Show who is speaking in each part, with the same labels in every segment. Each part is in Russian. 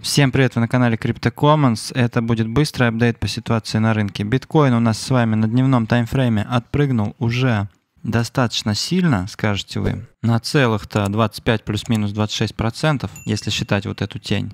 Speaker 1: Всем привет, вы на канале Crypto Commons. Это будет быстрый апдейт по ситуации на рынке. Биткоин у нас с вами на дневном таймфрейме отпрыгнул уже достаточно сильно, скажете вы, на целых-то 25 плюс-минус 26 процентов, если считать вот эту тень.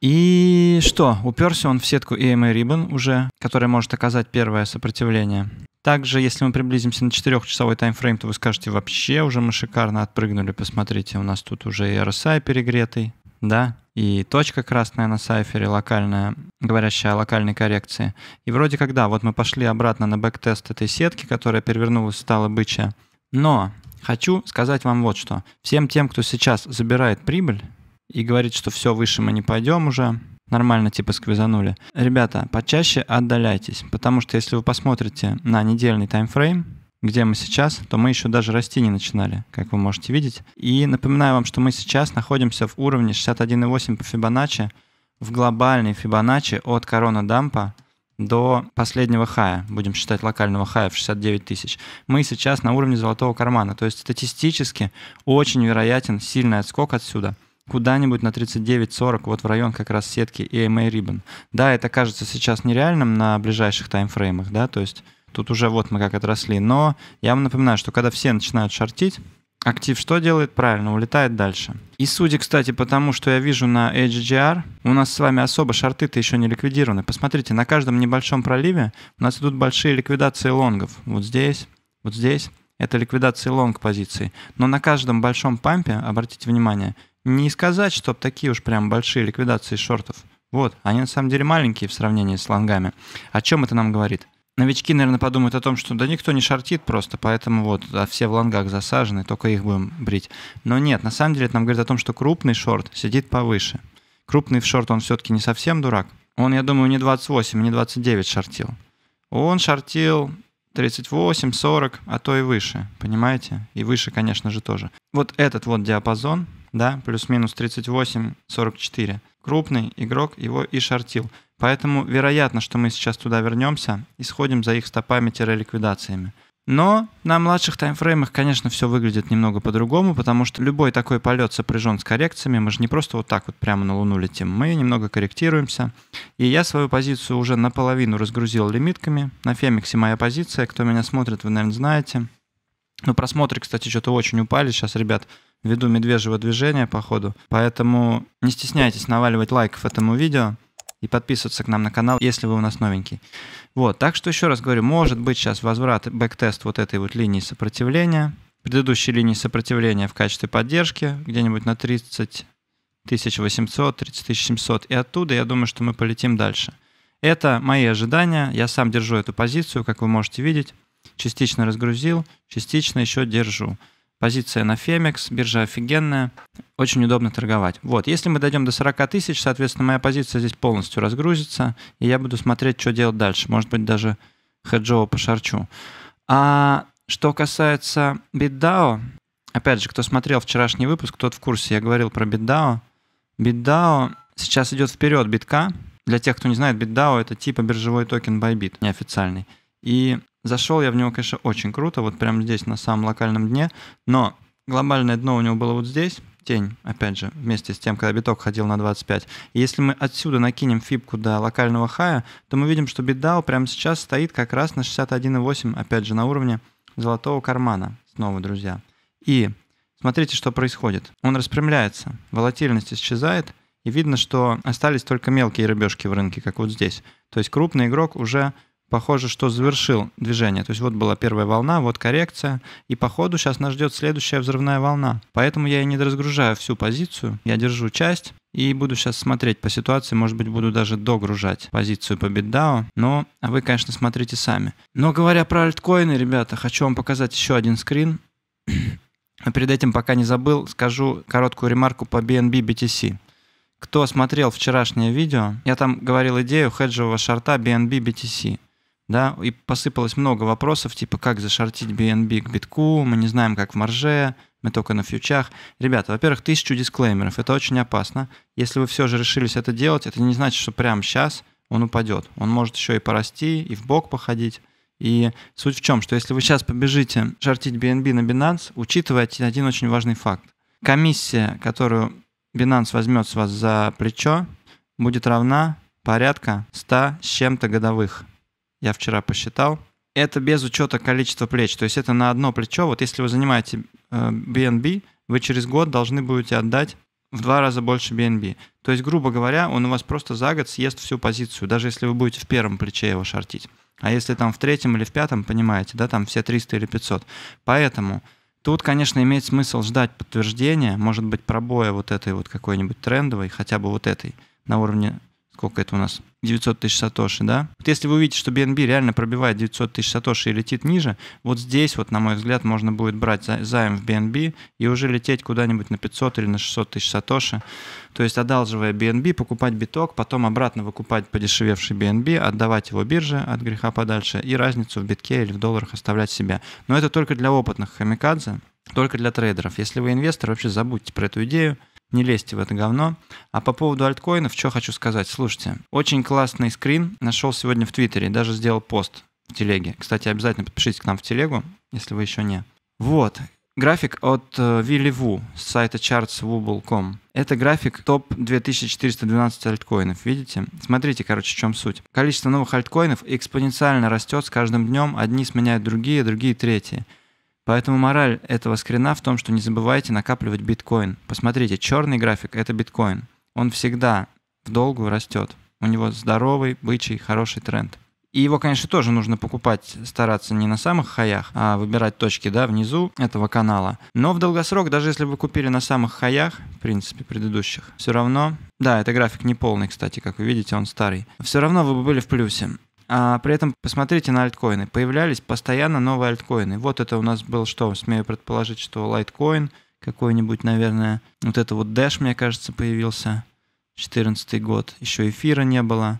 Speaker 1: И что, уперся он в сетку EMA эм Ribbon уже, которая может оказать первое сопротивление. Также, если мы приблизимся на 4-часовой таймфрейм, то вы скажете, вообще уже мы шикарно отпрыгнули, посмотрите, у нас тут уже и RSI перегретый, да, и точка красная на сайфере локальная, говорящая о локальной коррекции. И вроде как да, вот мы пошли обратно на бэктест этой сетки, которая перевернулась, стала бычья. Но хочу сказать вам вот что. Всем тем, кто сейчас забирает прибыль и говорит, что все, выше мы не пойдем уже, нормально типа сквизанули. Ребята, почаще отдаляйтесь, потому что если вы посмотрите на недельный таймфрейм, где мы сейчас, то мы еще даже расти не начинали, как вы можете видеть. И напоминаю вам, что мы сейчас находимся в уровне 61,8 по Фибоначчи, в глобальной Фибоначчи от корона дампа до последнего хая, будем считать локального хая в 69 тысяч, мы сейчас на уровне золотого кармана. То есть статистически очень вероятен сильный отскок отсюда куда-нибудь на 39-40, вот в район как раз сетки EMA Ribbon. Да, это кажется сейчас нереальным на ближайших таймфреймах, да, то есть Тут уже вот мы как отросли. Но я вам напоминаю, что когда все начинают шортить, актив что делает? Правильно, улетает дальше. И судя, кстати, по тому, что я вижу на HGR, у нас с вами особо шорты-то еще не ликвидированы. Посмотрите, на каждом небольшом проливе у нас идут большие ликвидации лонгов. Вот здесь, вот здесь. Это ликвидация лонг позиции. Но на каждом большом пампе, обратите внимание, не сказать, чтобы такие уж прям большие ликвидации шортов. Вот, они на самом деле маленькие в сравнении с лонгами. О чем это нам говорит? новички, наверное, подумают о том, что да никто не шортит просто, поэтому вот а все в лонгах засажены, только их будем брить. Но нет, на самом деле это нам говорит о том, что крупный шорт сидит повыше. Крупный в шорт, он все-таки не совсем дурак. Он, я думаю, не 28, не 29 шортил. Он шортил 38, 40, а то и выше, понимаете? И выше, конечно же, тоже. Вот этот вот диапазон, да, плюс-минус 38, 44. Крупный игрок его и шортил. Поэтому вероятно, что мы сейчас туда вернемся и сходим за их стопами-ликвидациями. Но на младших таймфреймах, конечно, все выглядит немного по-другому, потому что любой такой полет сопряжен с коррекциями. Мы же не просто вот так вот прямо на Луну летим, мы немного корректируемся. И я свою позицию уже наполовину разгрузил лимитками. На Фемиксе моя позиция, кто меня смотрит, вы, наверное, знаете. Ну, просмотры, кстати, что-то очень упали. Сейчас, ребят, ввиду медвежьего движения, походу. Поэтому не стесняйтесь наваливать лайков этому видео и подписываться к нам на канал, если вы у нас новенький. Вот, так что еще раз говорю, может быть сейчас возврат, бэктест вот этой вот линии сопротивления, предыдущей линии сопротивления в качестве поддержки, где-нибудь на 30 1800, 30 700, и оттуда я думаю, что мы полетим дальше. Это мои ожидания, я сам держу эту позицию, как вы можете видеть, частично разгрузил, частично еще держу позиция на Фемикс, биржа офигенная, очень удобно торговать. Вот, если мы дойдем до 40 тысяч, соответственно, моя позиция здесь полностью разгрузится, и я буду смотреть, что делать дальше. Может быть, даже хеджово пошарчу. А что касается BitDAO, опять же, кто смотрел вчерашний выпуск, тот в курсе, я говорил про BitDAO. BitDAO сейчас идет вперед битка. Для тех, кто не знает, BitDAO — это типа биржевой токен Bybit, неофициальный. И Зашел я в него, конечно, очень круто, вот прямо здесь, на самом локальном дне, но глобальное дно у него было вот здесь, тень, опять же, вместе с тем, когда биток ходил на 25. И если мы отсюда накинем фибку до локального хая, то мы видим, что битдау прямо сейчас стоит как раз на 61,8, опять же, на уровне золотого кармана. Снова, друзья. И смотрите, что происходит. Он распрямляется, волатильность исчезает, и видно, что остались только мелкие рыбешки в рынке, как вот здесь. То есть крупный игрок уже похоже, что завершил движение. То есть вот была первая волна, вот коррекция, и по ходу сейчас нас ждет следующая взрывная волна. Поэтому я и не разгружаю всю позицию, я держу часть, и буду сейчас смотреть по ситуации, может быть, буду даже догружать позицию по битдау, но вы, конечно, смотрите сами. Но говоря про альткоины, ребята, хочу вам показать еще один скрин. Но перед этим, пока не забыл, скажу короткую ремарку по BNB BTC. Кто смотрел вчерашнее видео, я там говорил идею хеджевого шарта BNB BTC да, и посыпалось много вопросов, типа, как зашортить BNB к битку, мы не знаем, как в марже, мы только на фьючах. Ребята, во-первых, тысячу дисклеймеров, это очень опасно. Если вы все же решились это делать, это не значит, что прямо сейчас он упадет. Он может еще и порасти, и в бок походить. И суть в чем, что если вы сейчас побежите шортить BNB на Binance, учитывайте один очень важный факт. Комиссия, которую Binance возьмет с вас за плечо, будет равна порядка 100 с чем-то годовых я вчера посчитал, это без учета количества плеч. То есть это на одно плечо. Вот если вы занимаете BNB, э, вы через год должны будете отдать в два раза больше BNB. То есть, грубо говоря, он у вас просто за год съест всю позицию, даже если вы будете в первом плече его шортить. А если там в третьем или в пятом, понимаете, да, там все 300 или 500. Поэтому тут, конечно, имеет смысл ждать подтверждения, может быть, пробоя вот этой вот какой-нибудь трендовой, хотя бы вот этой, на уровне сколько это у нас, 900 тысяч сатоши, да? Вот если вы увидите, что BNB реально пробивает 900 тысяч сатоши и летит ниже, вот здесь вот, на мой взгляд, можно будет брать за, займ в BNB и уже лететь куда-нибудь на 500 или на 600 тысяч сатоши. То есть одалживая BNB, покупать биток, потом обратно выкупать подешевевший BNB, отдавать его бирже от греха подальше и разницу в битке или в долларах оставлять себе. Но это только для опытных хамикадзе, только для трейдеров. Если вы инвестор, вообще забудьте про эту идею не лезьте в это говно. А по поводу альткоинов, что хочу сказать. Слушайте, очень классный скрин нашел сегодня в Твиттере, даже сделал пост в телеге. Кстати, обязательно подпишитесь к нам в телегу, если вы еще не. Вот, График от э, Вилли Ву с сайта chartswu.com. Это график топ 2412 альткоинов, видите? Смотрите, короче, в чем суть. Количество новых альткоинов экспоненциально растет с каждым днем, одни сменяют другие, другие третьи. Поэтому мораль этого скрина в том, что не забывайте накапливать биткоин. Посмотрите, черный график — это биткоин. Он всегда в долгую растет. У него здоровый, бычий, хороший тренд. И его, конечно, тоже нужно покупать, стараться не на самых хаях, а выбирать точки, да, внизу этого канала. Но в долгосрок, даже если вы купили на самых хаях, в принципе, предыдущих, все равно... Да, это график не полный, кстати, как вы видите, он старый. Все равно вы бы были в плюсе. А при этом посмотрите на альткоины. Появлялись постоянно новые альткоины. Вот это у нас был что? Смею предположить, что лайткоин какой-нибудь, наверное. Вот это вот Dash, мне кажется, появился. 14 год. Еще эфира не было.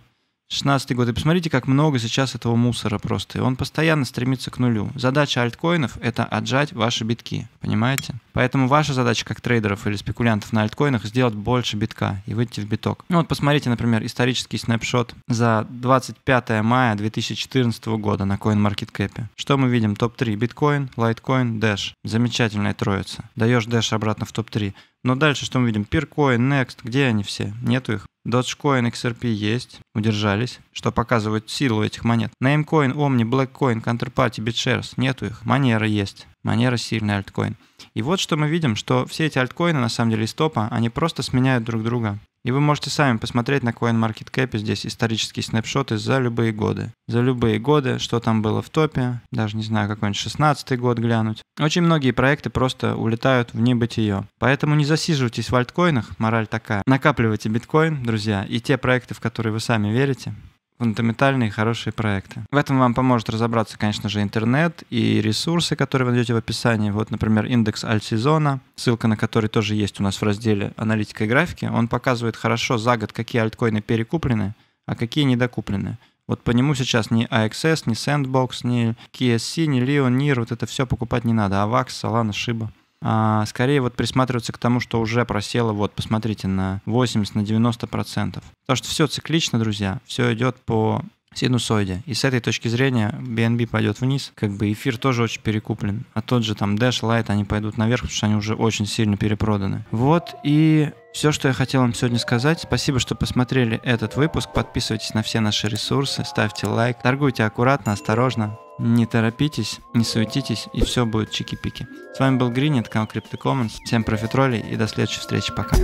Speaker 1: 16 год. И посмотрите, как много сейчас этого мусора просто. И он постоянно стремится к нулю. Задача альткоинов — это отжать ваши битки. Понимаете? Поэтому ваша задача как трейдеров или спекулянтов на альткоинах сделать больше битка и выйти в биток. Ну вот посмотрите, например, исторический снапшот за 25 мая 2014 года на CoinMarketCap. Что мы видим? Топ-3. Биткоин, лайткоин, Dash. Замечательная троица. Даешь Dash обратно в топ-3. Но дальше что мы видим? Пиркоин, Next, где они все? Нету их. Dogecoin, XRP есть, удержались, что показывает силу этих монет. Namecoin, Omni, Blackcoin, Counterparty, BitShares, нету их. Манера есть. Манера сильный альткоин. И вот что мы видим, что все эти альткоины, на самом деле, из топа, они просто сменяют друг друга. И вы можете сами посмотреть на CoinMarketCap, здесь исторические снапшоты за любые годы. За любые годы, что там было в топе, даже не знаю, какой-нибудь 16 год глянуть. Очень многие проекты просто улетают в небытие. Поэтому не засиживайтесь в альткоинах, мораль такая. Накапливайте биткоин, друзья, и те проекты, в которые вы сами верите, фундаментальные хорошие проекты. В этом вам поможет разобраться, конечно же, интернет и ресурсы, которые вы найдете в описании. Вот, например, индекс альтсезона, ссылка на который тоже есть у нас в разделе «Аналитика и графики». Он показывает хорошо за год, какие альткоины перекуплены, а какие недокуплены. Вот по нему сейчас ни AXS, а ни Sandbox, ни KSC, ни Leo, NIR, вот это все покупать не надо. AVAX, а Solana, Shiba а скорее вот присматриваться к тому, что уже просело, вот, посмотрите, на 80, на 90 процентов. Потому что все циклично, друзья, все идет по синусоиде. И с этой точки зрения BNB пойдет вниз, как бы эфир тоже очень перекуплен. А тот же там Dash, Light, они пойдут наверх, потому что они уже очень сильно перепроданы. Вот и все, что я хотел вам сегодня сказать. Спасибо, что посмотрели этот выпуск. Подписывайтесь на все наши ресурсы, ставьте лайк. Торгуйте аккуратно, осторожно. Не торопитесь, не суетитесь, и все будет чики-пики. С вами был Гринет, канал Crypto Commons. Всем профитролей и до следующей встречи. Пока.